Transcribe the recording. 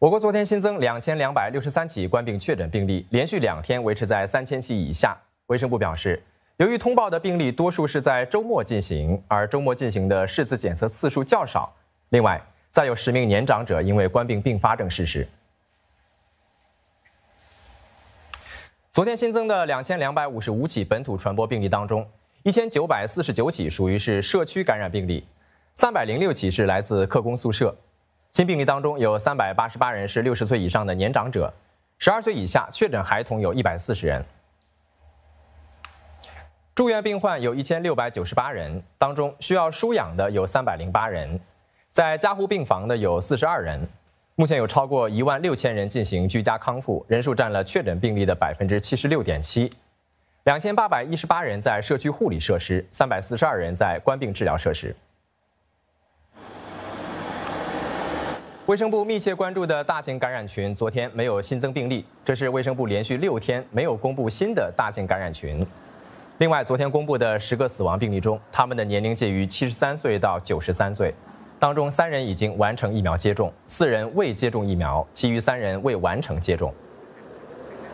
我国昨天新增两千两百六十三起冠病确诊病例，连续两天维持在三千起以下。卫生部表示，由于通报的病例多数是在周末进行，而周末进行的试次检测次数较少。另外，再有十名年长者因为冠病并发症逝世。昨天新增的两千两百五十五起本土传播病例当中，一千九百四十九起属于是社区感染病例，三百零六起是来自客工宿舍。新病例当中有三百八十八人是六十岁以上的年长者，十二岁以下确诊孩童有一百四十人，住院病患有一千六百九十八人，当中需要输氧的有三百零八人，在加护病房的有四十二人，目前有超过一万六千人进行居家康复，人数占了确诊病例的百分之七十六点七，两千八百一十八人在社区护理设施，三百四十二人在关病治疗设施。卫生部密切关注的大型感染群昨天没有新增病例，这是卫生部连续六天没有公布新的大型感染群。另外，昨天公布的十个死亡病例中，他们的年龄介于七十三岁到九十三岁，当中三人已经完成疫苗接种，四人未接种疫苗，其余三人未完成接种。